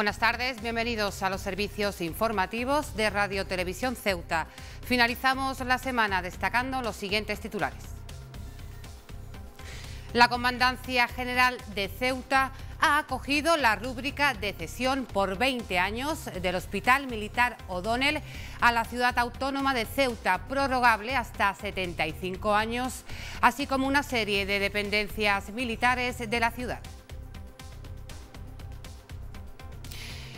Buenas tardes, bienvenidos a los servicios informativos de Radio Televisión Ceuta. Finalizamos la semana destacando los siguientes titulares. La Comandancia General de Ceuta ha acogido la rúbrica de cesión por 20 años del Hospital Militar O'Donnell a la ciudad autónoma de Ceuta, prorrogable hasta 75 años, así como una serie de dependencias militares de la ciudad.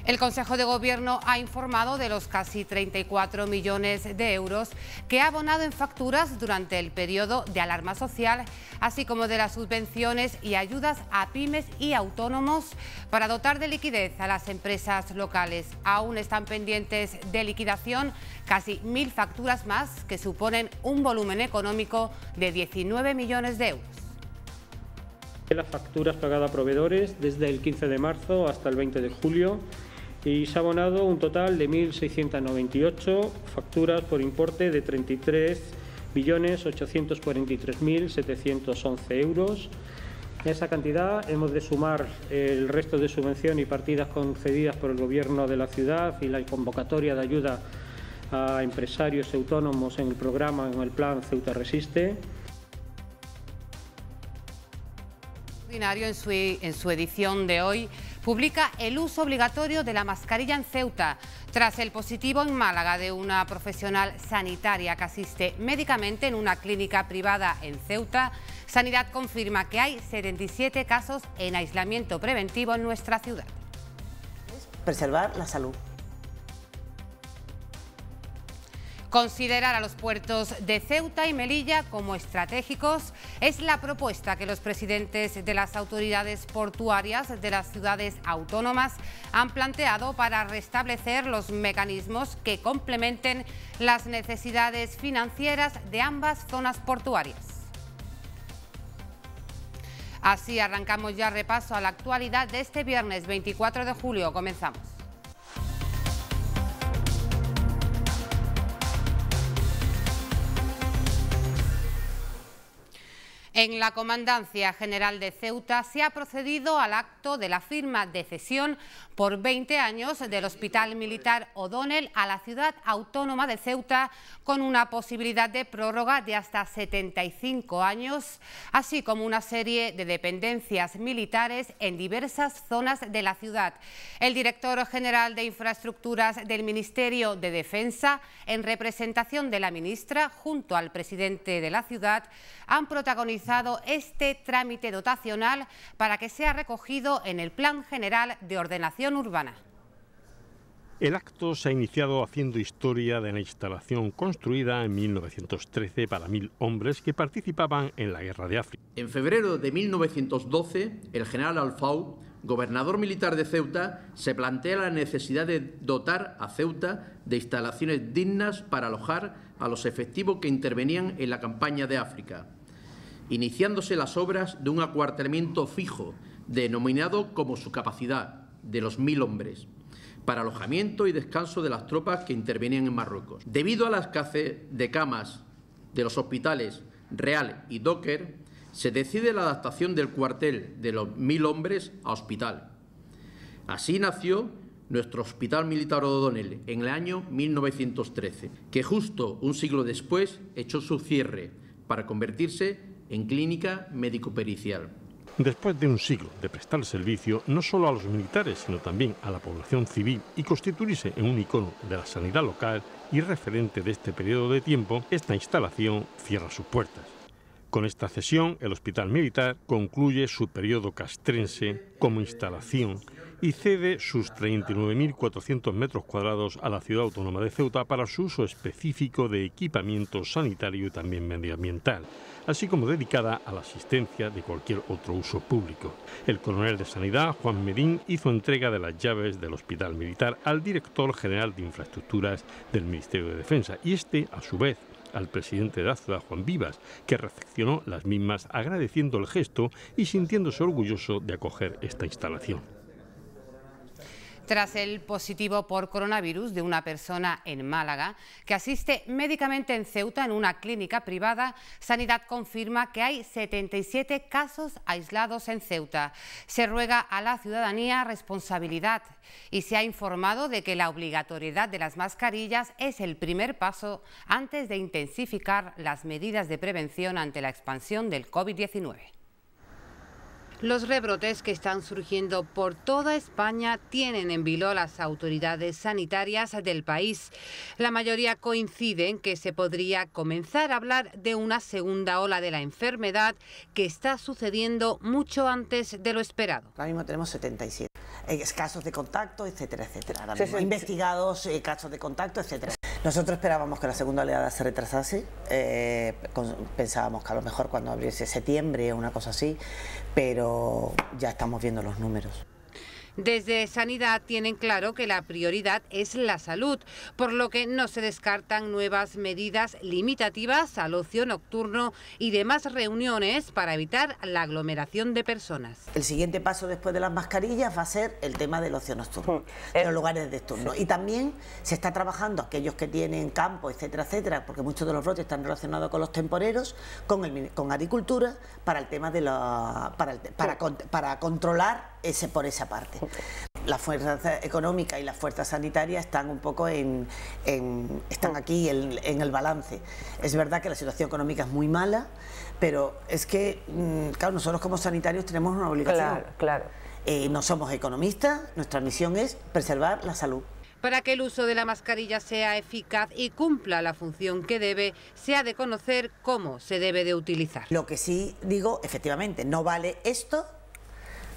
El Consejo de Gobierno ha informado de los casi 34 millones de euros que ha abonado en facturas durante el periodo de alarma social, así como de las subvenciones y ayudas a pymes y autónomos para dotar de liquidez a las empresas locales. Aún están pendientes de liquidación casi mil facturas más que suponen un volumen económico de 19 millones de euros. Las facturas pagadas a proveedores desde el 15 de marzo hasta el 20 de julio y se ha abonado un total de 1.698 facturas por importe de 33.843.711 euros. A esa cantidad hemos de sumar el resto de subvención y partidas concedidas por el Gobierno de la ciudad y la convocatoria de ayuda a empresarios autónomos en el programa, en el plan Ceuta Resiste. En su, en su edición de hoy publica el uso obligatorio de la mascarilla en Ceuta, tras el positivo en Málaga de una profesional sanitaria que asiste médicamente en una clínica privada en Ceuta. Sanidad confirma que hay 77 casos en aislamiento preventivo en nuestra ciudad. Preservar la salud. Considerar a los puertos de Ceuta y Melilla como estratégicos es la propuesta que los presidentes de las autoridades portuarias de las ciudades autónomas han planteado para restablecer los mecanismos que complementen las necesidades financieras de ambas zonas portuarias. Así arrancamos ya repaso a la actualidad de este viernes 24 de julio. Comenzamos. En la Comandancia General de Ceuta se ha procedido al acto de la firma de cesión por 20 años del Hospital Militar O'Donnell a la ciudad autónoma de Ceuta con una posibilidad de prórroga de hasta 75 años, así como una serie de dependencias militares en diversas zonas de la ciudad. El director general de Infraestructuras del Ministerio de Defensa, en representación de la ministra, junto al presidente de la ciudad, han protagonizado este trámite dotacional para que sea recogido en el Plan General de Ordenación Urbana. El acto se ha iniciado haciendo historia de la instalación construida en 1913 para mil hombres que participaban en la Guerra de África. En febrero de 1912, el general Alfau, gobernador militar de Ceuta, se plantea la necesidad de dotar a Ceuta de instalaciones dignas para alojar a los efectivos que intervenían en la campaña de África iniciándose las obras de un acuartelamiento fijo, denominado como su capacidad, de los mil hombres, para alojamiento y descanso de las tropas que intervenían en Marruecos. Debido a la escasez de camas de los hospitales Real y Docker, se decide la adaptación del cuartel de los mil hombres a hospital. Así nació nuestro Hospital Militar O'Donnell en el año 1913, que justo un siglo después echó su cierre para convertirse en clínica médico-pericial. Después de un siglo de prestar servicio no solo a los militares, sino también a la población civil y constituirse en un icono de la sanidad local y referente de este periodo de tiempo, esta instalación cierra sus puertas. Con esta cesión, el Hospital Militar concluye su periodo castrense como instalación y cede sus 39.400 metros cuadrados a la ciudad autónoma de Ceuta para su uso específico de equipamiento sanitario y también medioambiental, así como dedicada a la asistencia de cualquier otro uso público. El coronel de Sanidad, Juan Medín, hizo entrega de las llaves del Hospital Militar al director general de Infraestructuras del Ministerio de Defensa y este, a su vez, al presidente de la ciudad, Juan Vivas, que recepcionó las mismas agradeciendo el gesto y sintiéndose orgulloso de acoger esta instalación. Tras el positivo por coronavirus de una persona en Málaga que asiste médicamente en Ceuta en una clínica privada, Sanidad confirma que hay 77 casos aislados en Ceuta. Se ruega a la ciudadanía responsabilidad y se ha informado de que la obligatoriedad de las mascarillas es el primer paso antes de intensificar las medidas de prevención ante la expansión del COVID-19. Los rebrotes que están surgiendo por toda España tienen en vilo las autoridades sanitarias del país. La mayoría coinciden que se podría comenzar a hablar de una segunda ola de la enfermedad que está sucediendo mucho antes de lo esperado. Ahora mismo tenemos 77 eh, casos de contacto, etcétera, etcétera. Ahora mismo investigados, eh, casos de contacto, etcétera. Nosotros esperábamos que la segunda oleada se retrasase, eh, pensábamos que a lo mejor cuando abriese septiembre o una cosa así, pero ya estamos viendo los números. Desde Sanidad tienen claro que la prioridad es la salud, por lo que no se descartan nuevas medidas limitativas al ocio nocturno y demás reuniones para evitar la aglomeración de personas. El siguiente paso después de las mascarillas va a ser el tema del ocio nocturno, de eh. los lugares de turno. Y también se está trabajando aquellos que tienen campo, etcétera, etcétera, porque muchos de los brotes están relacionados con los temporeros, con, con agricultura, para el tema de la, para, para controlar por esa parte. La fuerza económica y la fuerza sanitaria están un poco en, están aquí en, el balance. Es verdad que la situación económica es muy mala, pero es que, mm, claro, nosotros como sanitarios tenemos una obligación. Claro, eh, no somos economistas, nuestra misión es preservar la salud. Para que el uso de la mascarilla sea eficaz y cumpla la función que debe, se ha de conocer cómo se debe de utilizar. Lo que sí digo, efectivamente, no vale esto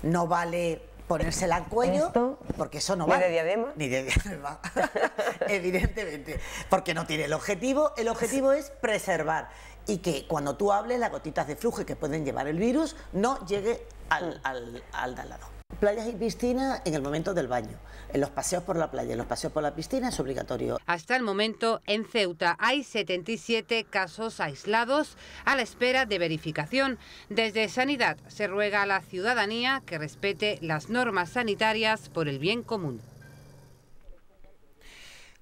no vale ponérsela al cuello, porque eso no Vale. ¿Ni de diadema? Ni de diadema, evidentemente, porque no tiene el objetivo. El objetivo es preservar y que cuando tú hables las gotitas de flujo que pueden llevar el virus no llegue al, al, Playas y piscinas en el momento del baño, en los paseos por la playa, en los paseos por la piscina es obligatorio. Hasta el momento en Ceuta hay 77 casos aislados a la espera de verificación. Desde Sanidad se ruega a la ciudadanía que respete las normas sanitarias por el bien común.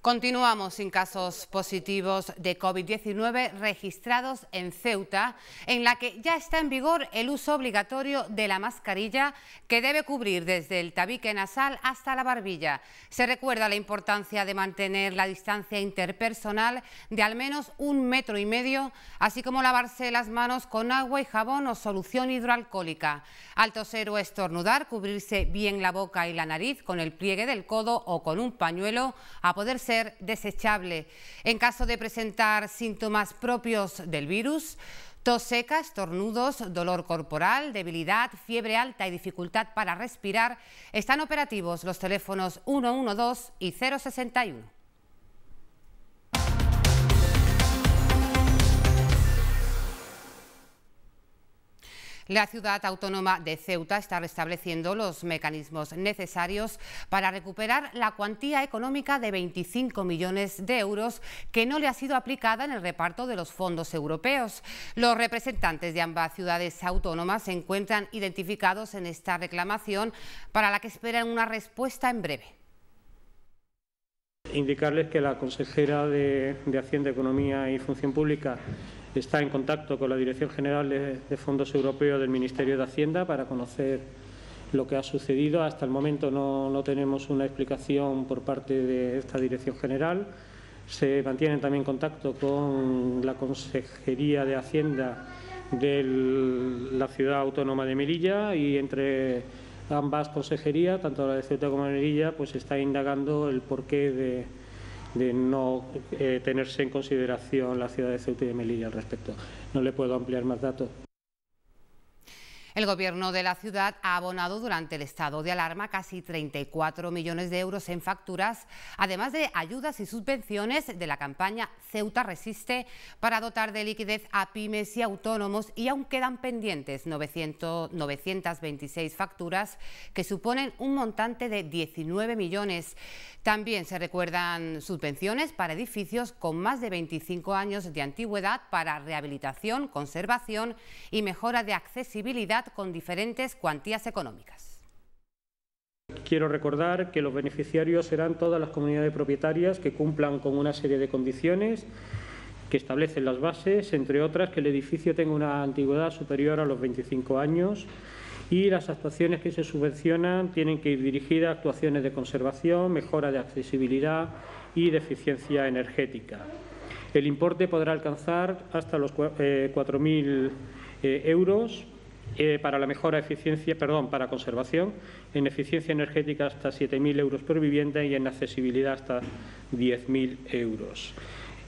Continuamos sin casos positivos de COVID-19 registrados en Ceuta, en la que ya está en vigor el uso obligatorio de la mascarilla que debe cubrir desde el tabique nasal hasta la barbilla. Se recuerda la importancia de mantener la distancia interpersonal de al menos un metro y medio, así como lavarse las manos con agua y jabón o solución hidroalcohólica. Al toser o estornudar, cubrirse bien la boca y la nariz con el pliegue del codo o con un pañuelo, a poder ser desechable. En caso de presentar síntomas propios del virus, tos seca, estornudos, dolor corporal, debilidad, fiebre alta y dificultad para respirar, están operativos los teléfonos 112 y 061. La ciudad autónoma de Ceuta está restableciendo los mecanismos necesarios para recuperar la cuantía económica de 25 millones de euros que no le ha sido aplicada en el reparto de los fondos europeos. Los representantes de ambas ciudades autónomas se encuentran identificados en esta reclamación para la que esperan una respuesta en breve. Indicarles que la consejera de, Hacienda, Economía y Función Pública está en contacto con la Dirección General de, Fondos Europeos del Ministerio de Hacienda para conocer lo que ha sucedido. Hasta el momento no, tenemos una explicación por parte de esta Dirección General. Se mantiene también contacto con la Consejería de Hacienda de la ciudad autónoma de Melilla y entre ambas consejerías, tanto la de Ceuta como la de Melilla, pues está indagando el porqué de de no eh, tenerse en consideración la ciudad de Ceuta y de Melilla al respecto. No le puedo ampliar más datos. El gobierno de la ciudad ha abonado durante el estado de alarma casi 34 millones de euros en facturas, además de ayudas y subvenciones de la campaña Ceuta Resiste para dotar de liquidez a pymes y autónomos y aún quedan pendientes 9926 926 facturas que suponen un montante de 19 millones. También se recuerdan subvenciones para edificios con más de 25 años de antigüedad para rehabilitación, conservación y mejora de accesibilidad con diferentes cuantías económicas. Quiero recordar que los beneficiarios serán todas las comunidades propietarias que cumplan con una serie de condiciones que establecen las bases, entre otras que el edificio tenga una antigüedad superior a los 25 años y las actuaciones que se subvencionan tienen que ir dirigidas a actuaciones de conservación, mejora de accesibilidad y de eficiencia energética. El importe podrá alcanzar hasta los 4.000 eh, eh, euros eh, para la mejora eficiencia, perdón, para conservación, en eficiencia energética hasta 7.000 euros por vivienda y en accesibilidad hasta 10.000 euros.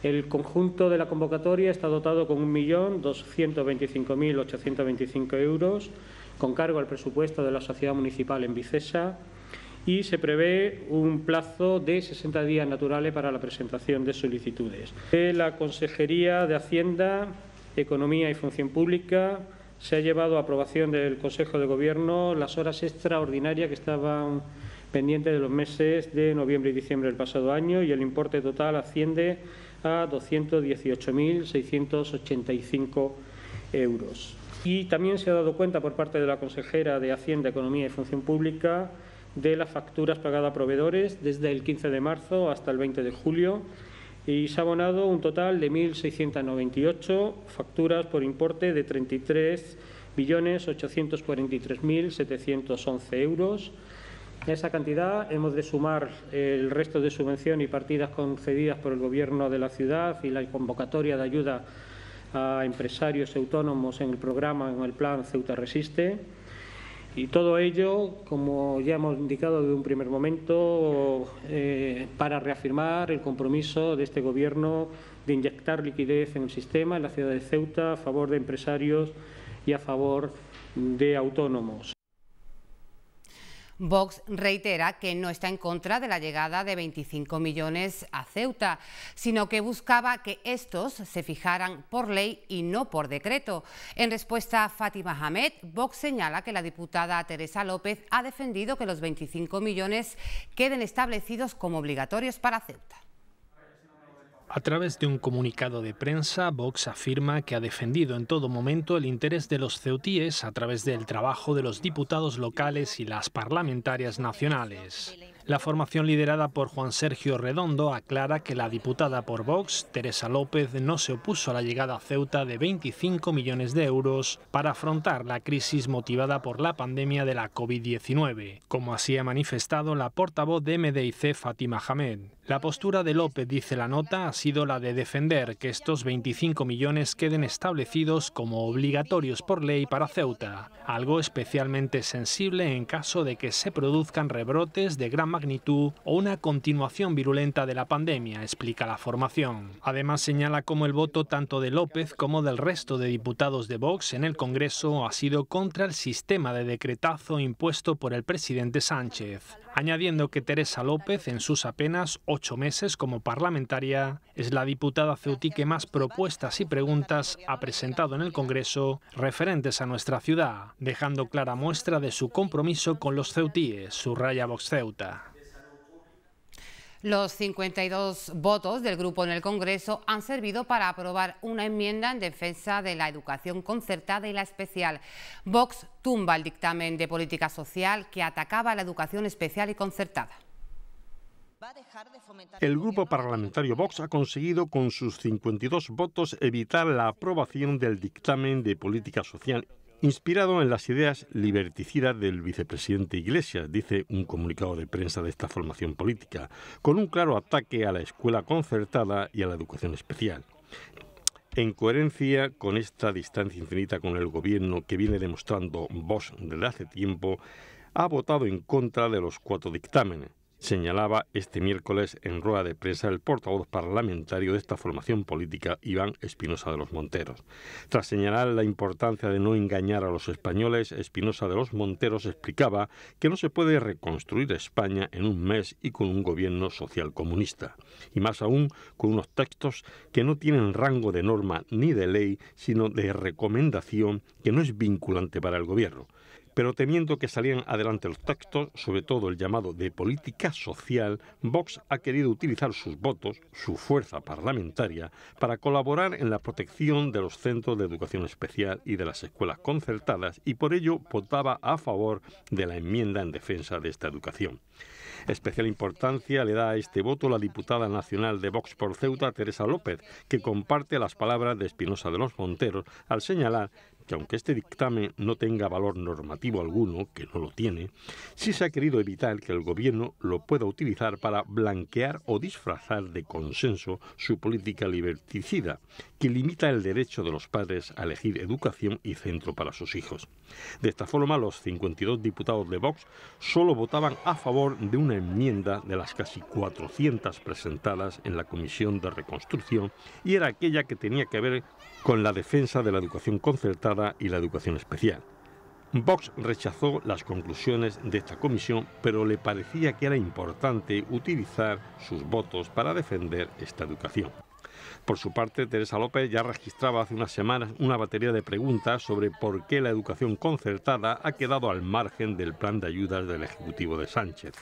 El conjunto de la convocatoria está dotado con 1.225.825 euros, con cargo al presupuesto de la sociedad municipal en Vicesa, y se prevé un plazo de 60 días naturales para la presentación de solicitudes. la Consejería de Hacienda, Economía y Función Pública se ha llevado a aprobación del Consejo de Gobierno las horas extraordinarias que estaban pendientes de los meses de noviembre y diciembre del pasado año y el importe total asciende a 218.685 euros. Y también se ha dado cuenta por parte de la consejera de Hacienda, Economía y Función Pública de las facturas pagadas a proveedores desde el 15 de marzo hasta el 20 de julio y se ha abonado un total de 1.698 facturas por importe de 33.843.711 euros. A esa cantidad hemos de sumar el resto de subvención y partidas concedidas por el Gobierno de la ciudad y la convocatoria de ayuda a empresarios autónomos en el programa, en el plan Ceuta Resiste. Y todo ello, como ya hemos indicado desde un primer momento, eh, para reafirmar el compromiso de este Gobierno de inyectar liquidez en el sistema, en la ciudad de Ceuta, a favor de empresarios y a favor de autónomos. Vox reitera que no está en contra de la llegada de 25 millones a Ceuta, sino que buscaba que estos se fijaran por ley y no por decreto. En respuesta a Fátima Hamed, Vox señala que la diputada Teresa López ha defendido que los 25 millones queden establecidos como obligatorios para Ceuta. A través de un comunicado de prensa, Vox afirma que ha defendido en todo momento el interés de los ceutíes a través del trabajo de los diputados locales y las parlamentarias nacionales. La formación liderada por Juan Sergio Redondo aclara que la diputada por Vox, Teresa López, no se opuso a la llegada a Ceuta de 25 millones de euros para afrontar la crisis motivada por la pandemia de la COVID-19, como así ha manifestado la portavoz de MDIC, Fátima Hamed. La postura de López, dice la nota, ha sido la de defender que estos 25 millones queden establecidos como obligatorios por ley para Ceuta, algo especialmente sensible en caso de que se produzcan rebrotes de gran magnitud o una continuación virulenta de la pandemia, explica la formación. Además señala cómo el voto tanto de López como del resto de diputados de Vox en el Congreso ha sido contra el sistema de decretazo impuesto por el presidente Sánchez añadiendo que Teresa López, en sus apenas ocho meses como parlamentaria, es la diputada ceutí que más propuestas y preguntas ha presentado en el Congreso referentes a nuestra ciudad, dejando clara muestra de su compromiso con los ceutíes, raya Vox Ceuta. Los 52 votos del grupo en el Congreso han servido para aprobar una enmienda en defensa de la educación concertada y la especial. Vox tumba el dictamen de política social que atacaba la educación especial y concertada. El grupo parlamentario Vox ha conseguido con sus 52 votos evitar la aprobación del dictamen de política social Inspirado en las ideas liberticidas del vicepresidente Iglesias, dice un comunicado de prensa de esta formación política, con un claro ataque a la escuela concertada y a la educación especial. En coherencia con esta distancia infinita con el gobierno que viene demostrando vos desde hace tiempo, ha votado en contra de los cuatro dictámenes, Señalaba este miércoles en rueda de prensa el portavoz parlamentario de esta formación política, Iván Espinosa de los Monteros. Tras señalar la importancia de no engañar a los españoles, Espinosa de los Monteros explicaba que no se puede reconstruir España en un mes y con un gobierno social comunista, y más aún con unos textos que no tienen rango de norma ni de ley, sino de recomendación que no es vinculante para el gobierno pero temiendo que salieran adelante los textos, sobre todo el llamado de política social, Vox ha querido utilizar sus votos, su fuerza parlamentaria, para colaborar en la protección de los centros de educación especial y de las escuelas concertadas y por ello votaba a favor de la enmienda en defensa de esta educación. Especial importancia le da a este voto la diputada nacional de Vox por Ceuta, Teresa López, que comparte las palabras de Espinosa de los Monteros al señalar que aunque este dictamen no tenga valor normativo alguno, que no lo tiene, sí se ha querido evitar que el gobierno lo pueda utilizar para blanquear o disfrazar de consenso su política liberticida, que limita el derecho de los padres a elegir educación y centro para sus hijos. De esta forma, los 52 diputados de Vox solo votaban a favor de un una enmienda de las casi 400 presentadas en la Comisión de Reconstrucción y era aquella que tenía que ver con la defensa de la educación concertada y la educación especial. Vox rechazó las conclusiones de esta comisión, pero le parecía que era importante utilizar sus votos para defender esta educación. Por su parte, Teresa López ya registraba hace unas semanas una batería de preguntas sobre por qué la educación concertada ha quedado al margen del plan de ayudas del Ejecutivo de Sánchez.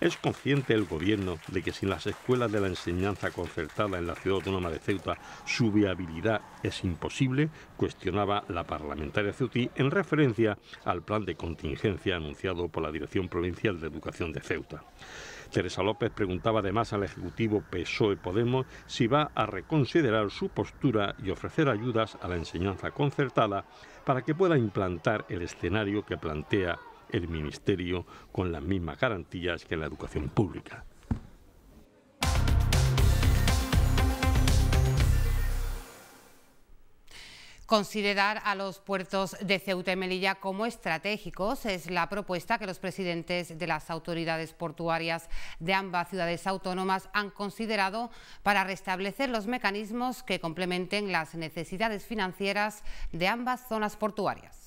¿Es consciente el Gobierno de que sin las escuelas de la enseñanza concertada en la ciudad autónoma de Ceuta su viabilidad es imposible? Cuestionaba la parlamentaria Ceutí en referencia al plan de contingencia anunciado por la Dirección Provincial de Educación de Ceuta. Teresa López preguntaba además al Ejecutivo PSOE Podemos si va a reconsiderar su postura y ofrecer ayudas a la enseñanza concertada para que pueda implantar el escenario que plantea el Ministerio con las mismas garantías que la educación pública. Considerar a los puertos de Ceuta y Melilla como estratégicos es la propuesta que los presidentes de las autoridades portuarias de ambas ciudades autónomas han considerado para restablecer los mecanismos que complementen las necesidades financieras de ambas zonas portuarias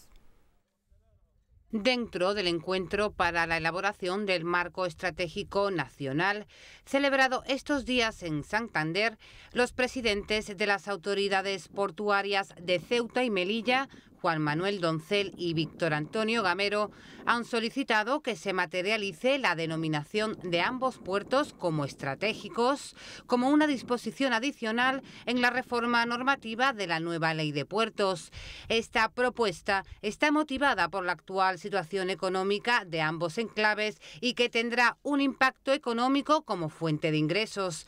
dentro del encuentro para la elaboración del marco estratégico nacional celebrado estos días en Santander, los presidentes de las autoridades portuarias de Ceuta y Melilla Juan Manuel Doncel y Víctor Antonio Gamero han solicitado que se materialice la denominación de ambos puertos como estratégicos, como una disposición adicional en la reforma normativa de la nueva ley de puertos. Esta propuesta está motivada por la actual situación económica de ambos enclaves y que tendrá un impacto económico como fuente de ingresos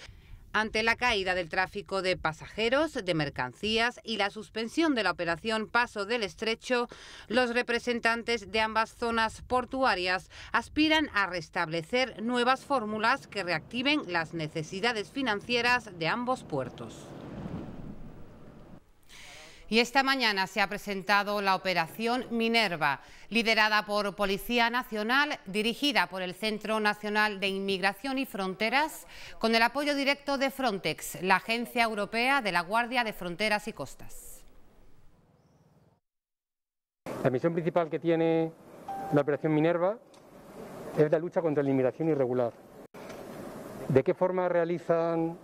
ante la caída del tráfico de pasajeros, de mercancías y la suspensión de la operación Paso del Estrecho, los representantes de ambas zonas portuarias aspiran a restablecer nuevas fórmulas que reactiven las necesidades financieras de ambos puertos. Y esta mañana se ha presentado la operación Minerva, liderada por Policía Nacional, dirigida por el Centro Nacional de Inmigración y Fronteras, con el apoyo directo de Frontex, la Agencia Europea de la Guardia de Fronteras y Costas. La misión principal que tiene la operación Minerva es la lucha contra la inmigración irregular. ¿De qué forma realizan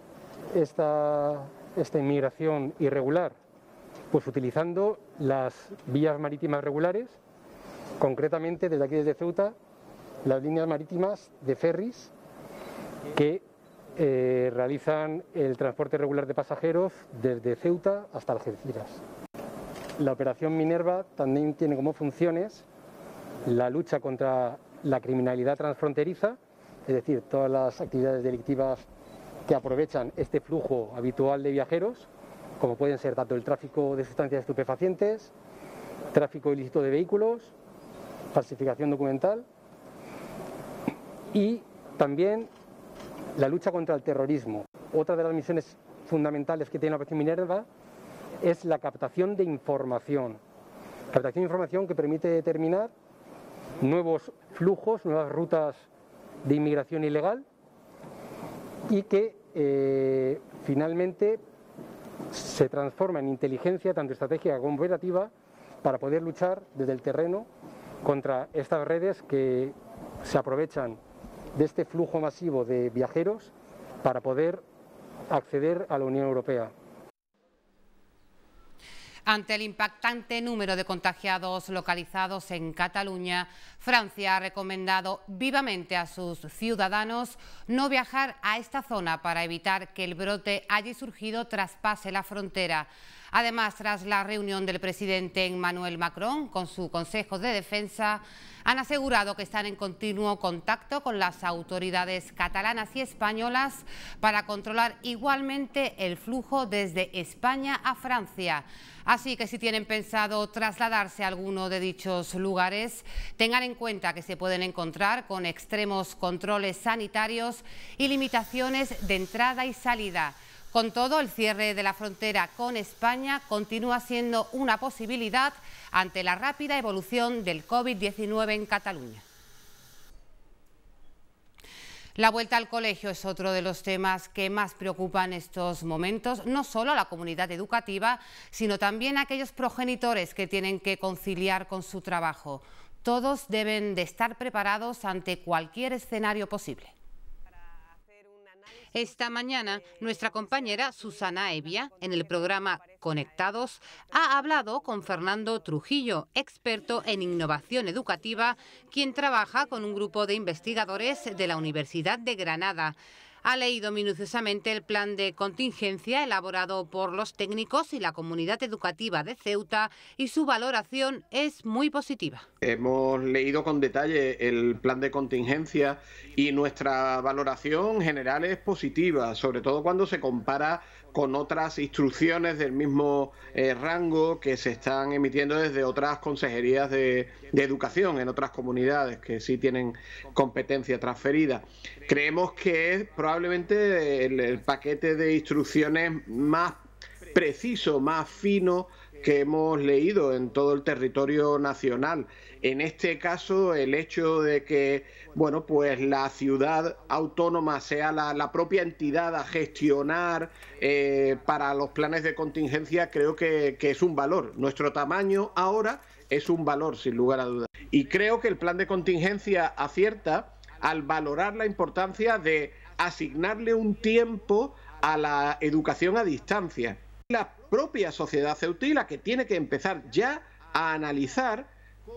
esta, esta inmigración irregular? Pues utilizando las vías marítimas regulares, concretamente desde aquí desde Ceuta, las líneas marítimas de ferries que eh, realizan el transporte regular de pasajeros desde Ceuta hasta Algeciras. La operación Minerva también tiene como funciones la lucha contra la criminalidad transfronteriza, es decir, todas las actividades delictivas que aprovechan este flujo habitual de viajeros, como pueden ser tanto el tráfico de sustancias estupefacientes, tráfico ilícito de vehículos, falsificación documental y también la lucha contra el terrorismo. Otra de las misiones fundamentales que tiene la operación Minerva es la captación de información. Captación de información que permite determinar nuevos flujos, nuevas rutas de inmigración ilegal y que eh, finalmente se transforma en inteligencia tanto estratégica como operativa para poder luchar desde el terreno contra estas redes que se aprovechan de este flujo masivo de viajeros para poder acceder a la Unión Europea. Ante el impactante número de contagiados localizados en Cataluña, Francia ha recomendado vivamente a sus ciudadanos no viajar a esta zona para evitar que el brote haya surgido traspase la frontera. Además, tras la reunión del presidente Emmanuel Macron con su Consejo de Defensa, han asegurado que están en continuo contacto con las autoridades catalanas y españolas para controlar igualmente el flujo desde España a Francia. Así que si tienen pensado trasladarse a alguno de dichos lugares, tengan en cuenta que se pueden encontrar con extremos controles sanitarios y limitaciones de entrada y salida. Con todo, el cierre de la frontera con España continúa siendo una posibilidad ante la rápida evolución del COVID-19 en Cataluña. La vuelta al colegio es otro de los temas que más preocupan estos momentos, no solo a la comunidad educativa, sino también a aquellos progenitores que tienen que conciliar con su trabajo. Todos deben de estar preparados ante cualquier escenario posible. Esta mañana, nuestra compañera Susana Evia, en el programa Conectados, ha hablado con Fernando Trujillo, experto en innovación educativa, quien trabaja con un grupo de investigadores de la Universidad de Granada ha leído minuciosamente el plan de contingencia elaborado por los técnicos y la comunidad educativa de Ceuta y su valoración es muy positiva. Hemos leído con detalle el plan de contingencia y nuestra valoración general es positiva, sobre todo cuando se compara con otras instrucciones del mismo eh, rango que se están emitiendo desde otras consejerías de, educación en otras comunidades que sí tienen competencia transferida. Creemos que es probablemente el paquete de instrucciones más preciso, más fino que hemos leído en todo el territorio nacional. En este caso, el hecho de que, bueno, pues la ciudad autónoma sea la, propia entidad a gestionar eh, para los planes de contingencia, creo que, que es un valor. Nuestro tamaño ahora es un valor, sin lugar a dudas. Y creo que el plan de contingencia acierta al valorar la importancia de asignarle un tiempo a la educación a distancia la propia sociedad ceutí que tiene que empezar ya a analizar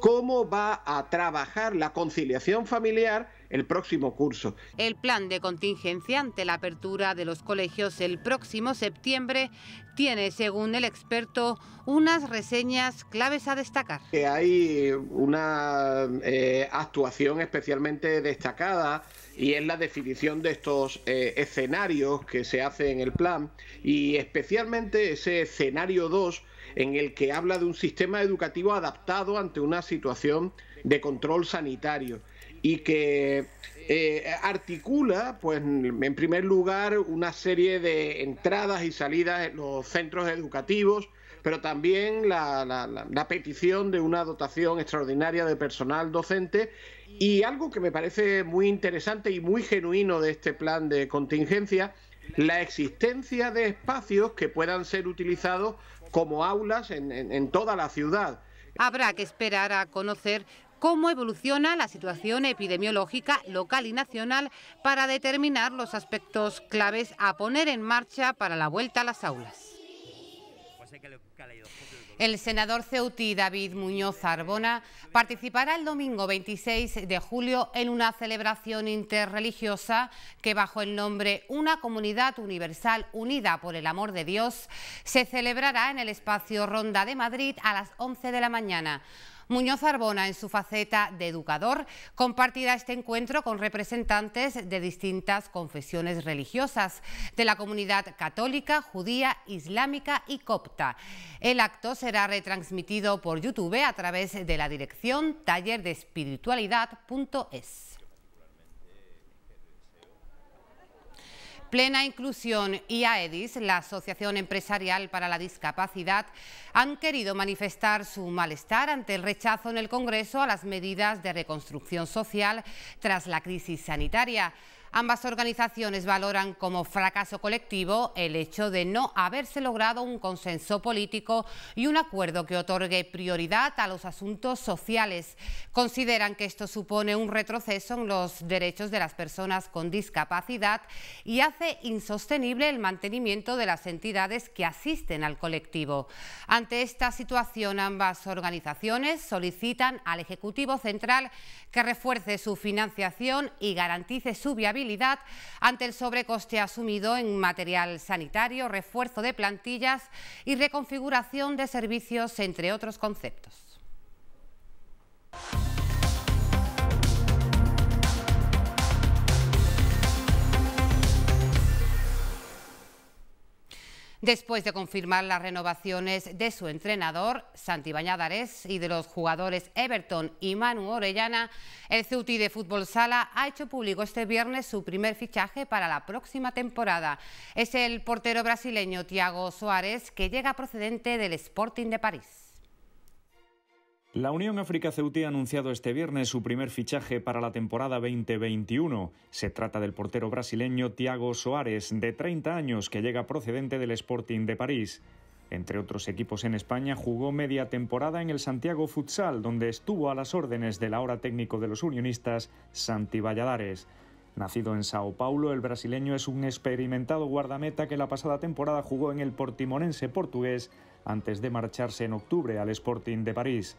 cómo va a trabajar la conciliación familiar el próximo curso. El plan de contingencia ante la apertura de los colegios el próximo septiembre tiene, según el experto, unas reseñas claves a destacar. hay una eh, actuación especialmente destacada y es la definición de estos eh, escenarios que se hace en el plan y especialmente ese escenario 2 en el que habla de un sistema educativo adaptado ante una situación de control sanitario y que eh, articula, pues, en primer lugar, una serie de entradas y salidas en los centros educativos, pero también la, petición de una dotación extraordinaria de personal docente y algo que me parece muy interesante y muy genuino de este plan de contingencia, la existencia de espacios que puedan ser utilizados como aulas en, toda la ciudad. Habrá que esperar a conocer cómo evoluciona la situación epidemiológica local y nacional para determinar los aspectos claves a poner en marcha para la vuelta a las aulas. Pues el senador Ceuti David Muñoz Arbona participará el domingo 26 de julio en una celebración interreligiosa que bajo el nombre Una Comunidad Universal Unida por el Amor de Dios se celebrará en el espacio Ronda de Madrid a las 11 de la mañana. Muñoz Arbona, en su faceta de educador, compartirá este encuentro con representantes de distintas confesiones religiosas de la comunidad católica, judía, islámica y copta. El acto será retransmitido por YouTube a través de la dirección tallerdespiritualidad.es. Plena Inclusión y AEDIS, la Asociación Empresarial para la Discapacidad, han querido manifestar su malestar ante el rechazo en el Congreso a las medidas de reconstrucción social tras la crisis sanitaria. Ambas organizaciones valoran como fracaso colectivo el hecho de no haberse logrado un consenso político y un acuerdo que otorgue prioridad a los asuntos sociales. Consideran que esto supone un retroceso en los derechos de las personas con discapacidad y hace insostenible el mantenimiento de las entidades que asisten al colectivo. Ante esta situación, ambas organizaciones solicitan al Ejecutivo Central que refuerce su financiación y garantice su viabilidad ante el sobrecoste asumido en material sanitario, refuerzo de plantillas y reconfiguración de servicios, entre otros conceptos. Después de confirmar las renovaciones de su entrenador, Santi Bañadares, y de los jugadores Everton y Manu Orellana, el Ceuti de Fútbol Sala ha hecho público este viernes su primer fichaje para la próxima temporada. Es el portero brasileño Thiago Soares que llega procedente del Sporting de París. La Unión África Ceutí ha anunciado este viernes su primer fichaje para la temporada 2021. Se trata del portero brasileño Thiago Soares, de 30 años, que llega procedente del Sporting de París. Entre otros equipos en España, jugó media temporada en el Santiago Futsal, donde estuvo a las órdenes del ahora técnico de los unionistas, Santi Valladares. Nacido en Sao Paulo, el brasileño es un experimentado guardameta que la pasada temporada jugó en el Portimonense portugués antes de marcharse en octubre al Sporting de París.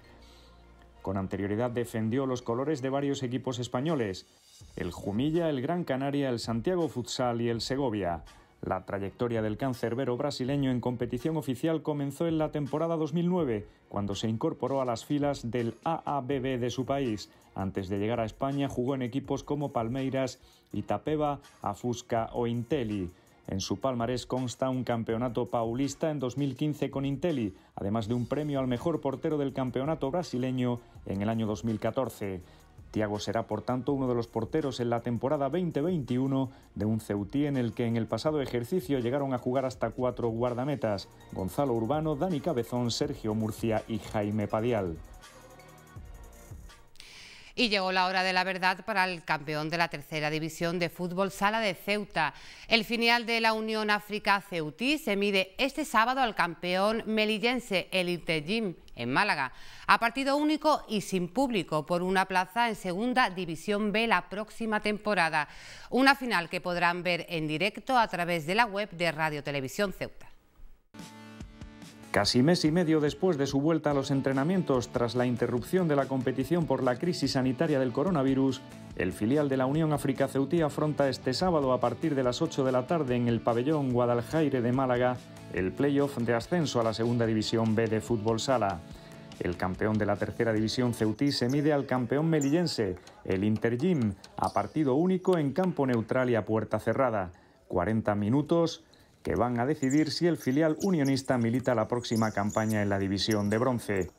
Con anterioridad defendió los colores de varios equipos españoles, el Jumilla, el Gran Canaria, el Santiago Futsal y el Segovia. La trayectoria del cancerbero brasileño en competición oficial comenzó en la temporada 2009, cuando se incorporó a las filas del AABB de su país. Antes de llegar a España jugó en equipos como Palmeiras, Itapeba, Afusca o Inteli. En su palmarés consta un campeonato paulista en 2015 con Inteli, además de un premio al mejor portero del campeonato brasileño en el año 2014. Tiago será, por tanto, uno de los porteros en la temporada 2021 de un Ceutí en el que en el pasado ejercicio llegaron a jugar hasta cuatro guardametas, Gonzalo Urbano, Dani Cabezón, Sergio Murcia y Jaime Padial y llegó la hora de la verdad para el campeón de la tercera división de fútbol sala de Ceuta. El final de la Unión África Ceutí se mide este sábado al campeón melillense, el Intergym, en Málaga, a partido único y sin público por una plaza en Segunda División B la próxima temporada. Una final que podrán ver en directo a través de la web de Radio Televisión Ceuta. Casi mes y medio después de su vuelta a los entrenamientos tras la interrupción de la competición por la crisis sanitaria del coronavirus, el filial de la Unión África Ceutí afronta este sábado a partir de las 8 de la tarde en el pabellón Guadaljaire de Málaga el playoff de ascenso a la Segunda División B de Fútbol Sala. El campeón de la tercera división Ceutí se mide al campeón melillense, el Intergym, a partido único en campo neutral y a puerta cerrada. 40 minutos, que van a decidir si el filial unionista milita la próxima campaña en la división de bronce.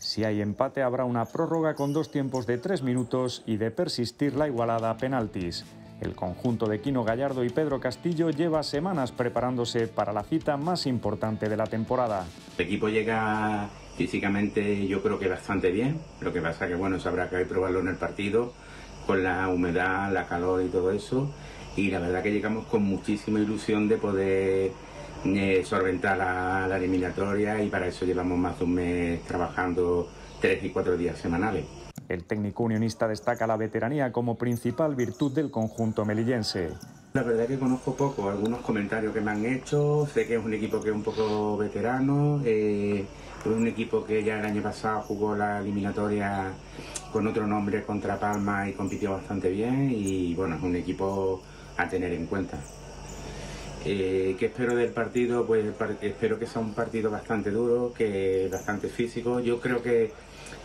Si hay empate habrá una prórroga con dos tiempos de tres minutos y de persistir la igualada a penaltis. El conjunto de Quino Gallardo y Pedro Castillo lleva semanas preparándose para la cita más importante de la temporada. El equipo llega físicamente yo creo que bastante bien, lo que pasa que bueno, sabrá que hay que probarlo en el partido, con la humedad, la calor y todo eso y la verdad que llegamos con muchísima ilusión de poder eh, solventar la, eliminatoria y para eso llevamos más de un mes trabajando tres y cuatro días semanales. El técnico unionista destaca la veteranía como principal virtud del conjunto melillense. La verdad es que conozco poco, algunos comentarios que me han hecho, sé que es un equipo que es un poco veterano, fue eh, un equipo que ya el año pasado jugó la eliminatoria con otro nombre contra Palma y compitió bastante bien y bueno, es un equipo a tener en cuenta. Eh, que ¿Qué espero del partido? Pues espero que sea un partido bastante duro, que bastante físico. Yo creo que,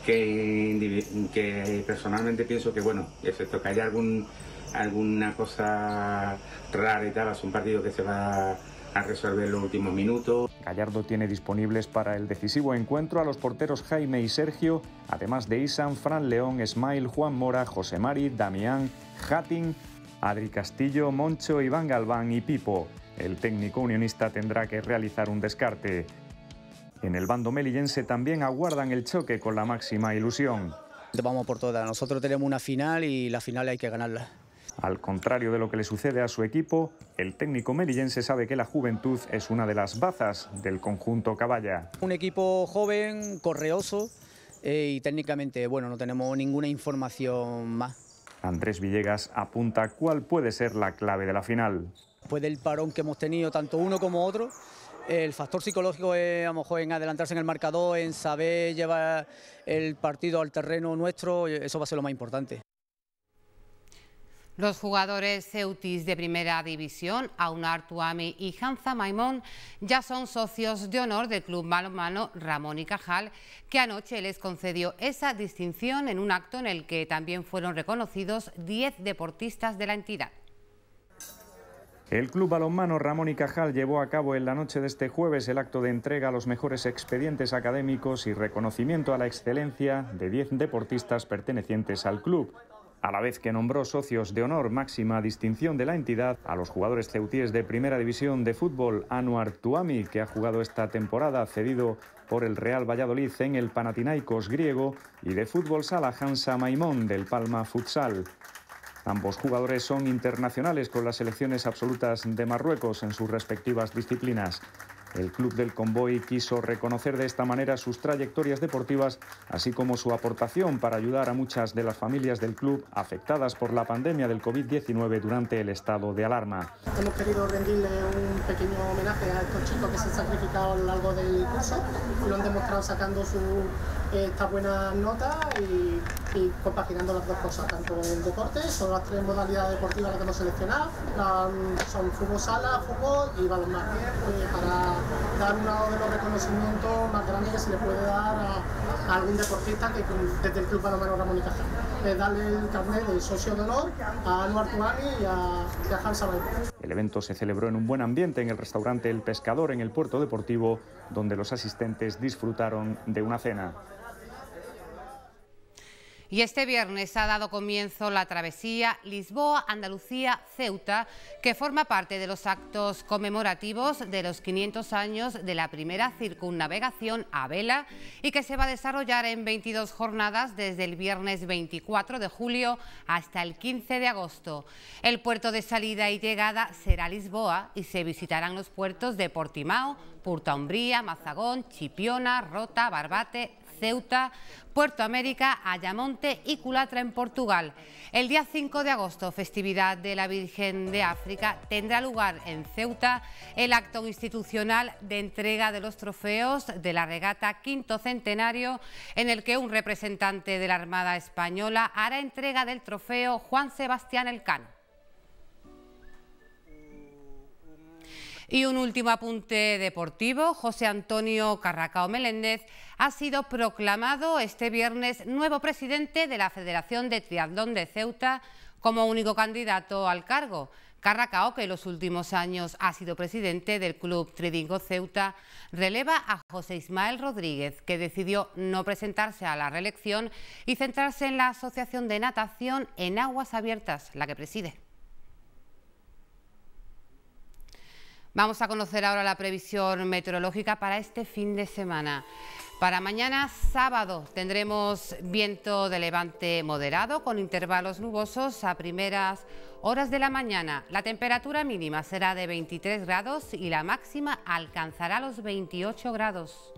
que, personalmente pienso que, bueno, excepto que haya algún, alguna cosa rara y tal, es un partido que se va a resolver en los últimos minutos. Gallardo tiene disponibles para el decisivo encuentro a los porteros Jaime y Sergio, además de Isan, Fran León, Smile, Juan Mora, José Mari, Damián, Hatting, Adri Castillo, Moncho, Iván Galván y Pipo. El técnico unionista tendrá que realizar un descarte. En el bando melillense también aguardan el choque con la máxima ilusión. Vamos por todas, nosotros tenemos una final y la final hay que ganarla. Al contrario de lo que le sucede a su equipo, el técnico melillense sabe que la juventud es una de las bazas del conjunto caballa. Un equipo joven, correoso eh, y técnicamente, bueno, no tenemos ninguna información más. Andrés Villegas apunta cuál puede ser la clave de la final. Después del parón que hemos tenido tanto uno como otro, el factor psicológico es a lo mejor en adelantarse en el marcador, en saber llevar el partido al terreno nuestro, eso va a ser lo más importante. Los jugadores ceutis de Primera División, Aunar Tuami y Hanza Maimón, ya son socios de honor del club balonmano Ramón y Cajal, que anoche les concedió esa distinción en un acto en el que también fueron reconocidos 10 deportistas de la entidad. El Club Balonmano Ramón y Cajal llevó a cabo en la noche de este jueves el acto de entrega a los mejores expedientes académicos y reconocimiento a la excelencia de 10 deportistas pertenecientes al club a la vez que nombró socios de honor máxima distinción de la entidad a los jugadores ceutíes de Primera División de Fútbol Anuar Tuami, que ha jugado esta temporada cedido por el Real Valladolid en el Panathinaikos griego, y de Fútbol Sala Hansa Maimón del Palma Futsal. Ambos jugadores son internacionales con las selecciones absolutas de Marruecos en sus respectivas disciplinas. El Club del Convoy quiso reconocer de esta manera sus trayectorias deportivas, así como su aportación para ayudar a muchas de las familias del club afectadas por la pandemia del COVID-19 durante el estado de alarma. Hemos querido rendirle un pequeño homenaje a estos chicos que se han sacrificado a lo largo del curso y lo han demostrado sacando sus eh, estas buenas notas y y compaginando las dos cosas, tanto el deporte, son las tres modalidades deportivas que hemos seleccionado, son fútbol sala, fútbol y balonmano, eh, para dar uno de los reconocimientos más grandes que se le puede dar a, algún deportista que desde el Club Balonmano Ramón y Cajal, ...es darle el carnet de socio de honor a Anu y a, y a El evento se celebró en un buen ambiente en el restaurante El Pescador en el puerto deportivo, donde los asistentes disfrutaron de una cena. Y este viernes ha dado comienzo la travesía Lisboa-Andalucía-Ceuta, que forma parte de los actos conmemorativos de los 500 años de la primera circunnavegación a vela y que se va a desarrollar en 22 jornadas desde el viernes 24 de julio hasta el 15 de agosto. El puerto de salida y llegada será Lisboa y se visitarán los puertos de Portimao, Purta Umbría, Mazagón, Chipiona, Rota, Barbate, Ceuta, Puerto América, Ayamonte y Culatra en Portugal. El día 5 de agosto, festividad de la Virgen de África, tendrá lugar en Ceuta el acto institucional de entrega de los trofeos de la regata Quinto Centenario, en el que un representante de la Armada Española hará entrega del trofeo Juan Sebastián Elcano. Y un último apunte deportivo, José Antonio Carracao Meléndez ha sido proclamado este viernes nuevo presidente de la Federación de Triatlón de Ceuta como único candidato al cargo. Carracao, que en los últimos años ha sido presidente del club Tridingo Ceuta, releva a José Ismael Rodríguez, que decidió no presentarse a la reelección y centrarse en la Asociación de Natación en Aguas Abiertas, la que preside. Vamos a conocer ahora la previsión meteorológica para este fin de semana. Para mañana sábado tendremos viento de levante moderado con intervalos nubosos a primeras horas de la mañana. La temperatura mínima será de 23 grados y la máxima alcanzará los 28 grados.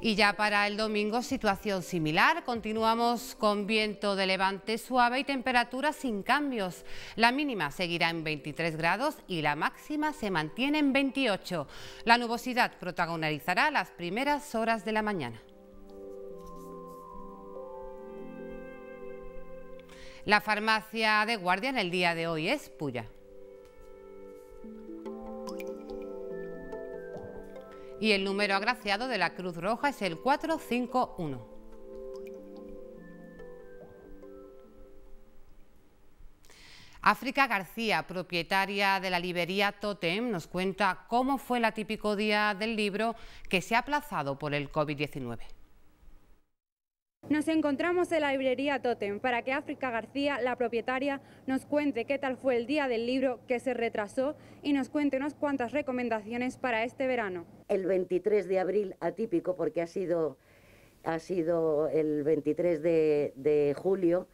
Y ya para el domingo situación similar, continuamos con viento de levante suave y temperaturas sin cambios. La mínima seguirá en 23 grados y la máxima se mantiene en 28. La nubosidad protagonizará las primeras horas de la mañana. La farmacia de guardia en el día de hoy es Puya. y el número agraciado de la Cruz Roja es el 451. África García, propietaria de la librería Totem, nos cuenta cómo fue la típico día del libro que se ha aplazado por el COVID-19. Nos encontramos en la librería Totem para que África García, la propietaria, nos cuente qué tal fue el día del libro que se retrasó y nos cuente unas cuantas recomendaciones para este verano. El 23 de abril, atípico porque ha sido, ha sido el 23 de, julio,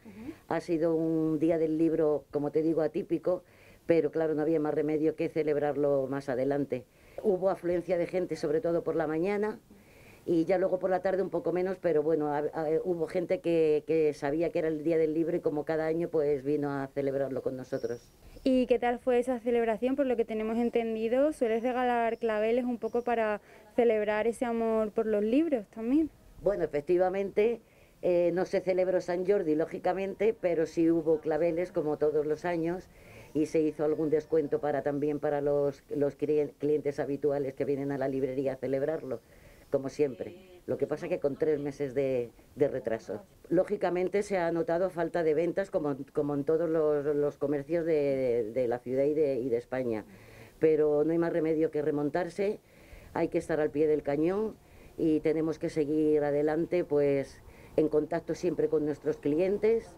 ha sido un día del libro, como te digo, atípico, pero claro, no había más remedio que celebrarlo más adelante. Hubo afluencia de gente, sobre todo por la mañana y ya luego por la tarde un poco menos, pero bueno, eh, hubo gente que, sabía que era el Día del Libro y como cada año pues vino a celebrarlo con nosotros. ¿Y qué tal fue esa celebración? Por lo que tenemos entendido, sueles regalar claveles un poco para celebrar ese amor por los libros también. Bueno, efectivamente, eh, no se celebró San Jordi, lógicamente, pero sí hubo claveles como todos los años y se hizo algún descuento para también para los, los clientes habituales que vienen a la librería a celebrarlo como siempre. Lo que pasa que con tres meses de, retraso. Lógicamente se ha notado falta de ventas como, en todos los, comercios de, la ciudad y de, y de España. Pero no hay más remedio que remontarse, hay que estar al pie del cañón y tenemos que seguir adelante pues en contacto siempre con nuestros clientes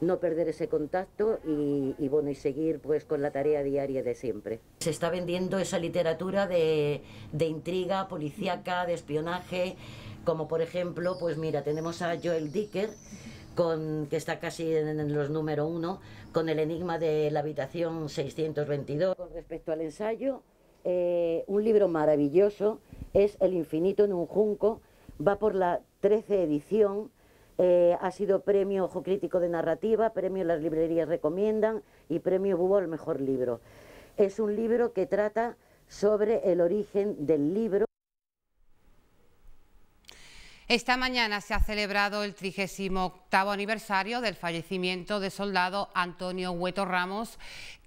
no perder ese contacto y, bueno y seguir pues con la tarea diaria de siempre. Se está vendiendo esa literatura de, de intriga policíaca, de espionaje, como por ejemplo, pues mira, tenemos a Joel Dicker, con, que está casi en los número uno, con el enigma de la habitación 622. Con respecto al ensayo, eh, un libro maravilloso es El infinito en un junco, va por la 13 edición, eh, ha sido premio Ojo Crítico de Narrativa, premio Las Librerías Recomiendan y premio Google Mejor Libro. Es un libro que trata sobre el origen del libro. Esta mañana se ha celebrado el 38 aniversario del fallecimiento del soldado Antonio Hueto Ramos,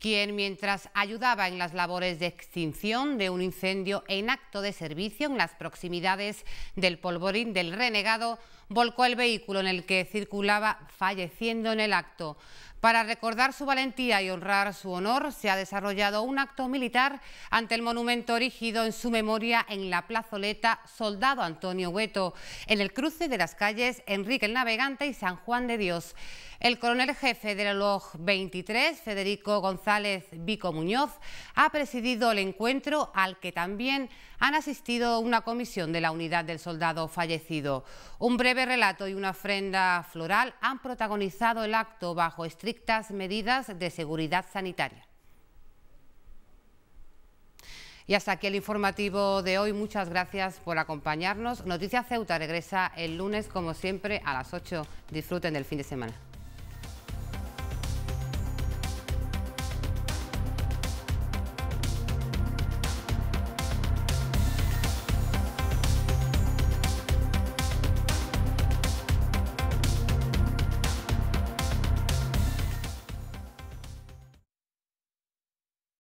quien mientras ayudaba en las labores de extinción de un incendio en acto de servicio en las proximidades del polvorín del renegado, volcó el vehículo en el que circulaba falleciendo en el acto. Para recordar su valentía y honrar su honor, se ha desarrollado un acto militar ante el monumento erigido en su memoria en la plazoleta Soldado Antonio Hueto, en el cruce de las calles Enrique el Navegante y San Juan de Dios. El coronel jefe de la LOG 23, Federico González Vico Muñoz, ha presidido el encuentro al que también han asistido una comisión de la unidad del soldado fallecido. Un breve relato y una ofrenda floral han protagonizado el acto bajo estrictas medidas de seguridad sanitaria. Y hasta aquí el informativo de hoy. Muchas gracias por acompañarnos. Noticias Ceuta regresa el lunes, como siempre, a las 8. Disfruten del fin de semana.